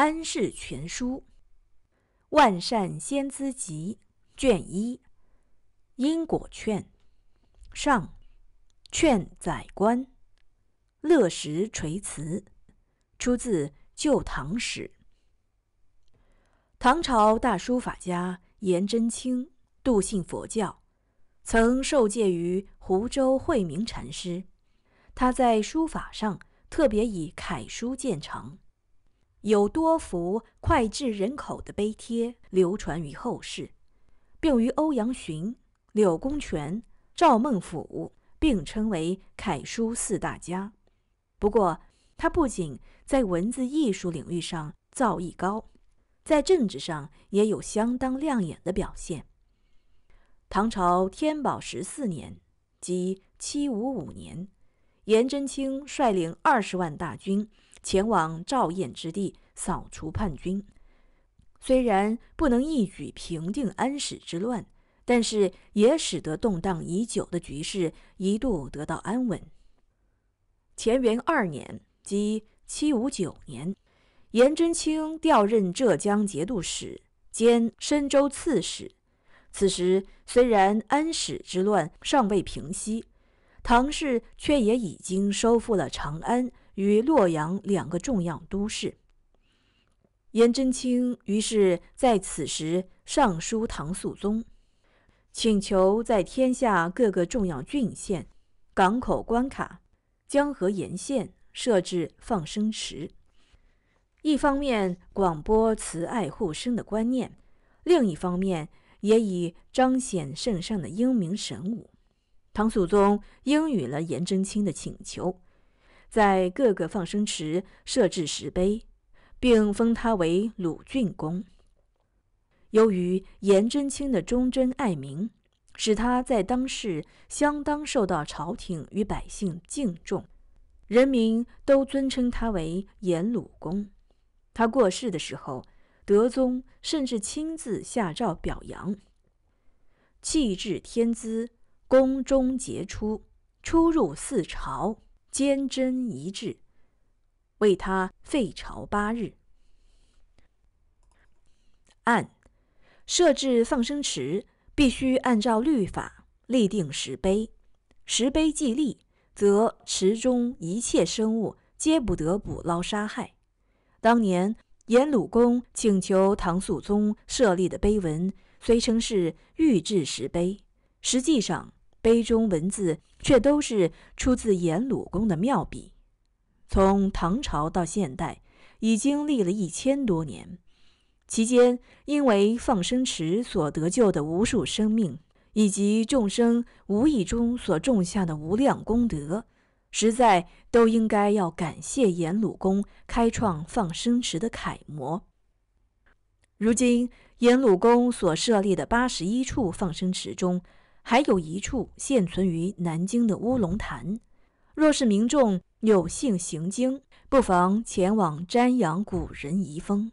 《安世全书·万善先资集》卷一《因果劝上劝宰官乐石垂辞》出自《旧唐史》。唐朝大书法家颜真卿笃信佛教，曾受戒于湖州慧明禅师。他在书法上特别以楷书见长。有多幅脍炙人口的碑帖流传于后世，并与欧阳询、柳公权、赵孟俯并称为楷书四大家。不过，他不仅在文字艺术领域上造诣高，在政治上也有相当亮眼的表现。唐朝天宝十四年，即七五五年，颜真卿率领二十万大军。前往赵燕之地扫除叛军，虽然不能一举平定安史之乱，但是也使得动荡已久的局势一度得到安稳。乾元二年，即七五九年，颜真卿调任浙江节度使兼深州刺史。此时虽然安史之乱尚未平息，唐氏却也已经收复了长安。与洛阳两个重要都市，颜真卿于是在此时上书唐肃宗，请求在天下各个重要郡县、港口关卡、江河沿线设置放生池，一方面广播慈爱护生的观念，另一方面也以彰显圣上的英明神武。唐肃宗应允了颜真卿的请求。在各个放生池设置石碑，并封他为鲁郡公。由于颜真卿的忠贞爱民，使他在当世相当受到朝廷与百姓敬重，人民都尊称他为颜鲁公。他过世的时候，德宗甚至亲自下诏表扬，气质天资，宫中杰出，出入四朝。坚贞一致，为他废朝八日。按，设置放生池必须按照律法立定石碑，石碑既立，则池中一切生物皆不得捕捞杀害。当年颜鲁公请求唐肃宗设立的碑文，虽称是御制石碑，实际上。碑中文字却都是出自颜鲁公的妙笔，从唐朝到现代，已经历了一千多年。期间，因为放生池所得救的无数生命，以及众生无意中所种下的无量功德，实在都应该要感谢颜鲁公开创放生池的楷模。如今，颜鲁公所设立的八十一处放生池中，还有一处现存于南京的乌龙潭，若是民众有幸行经，不妨前往瞻仰古人遗风。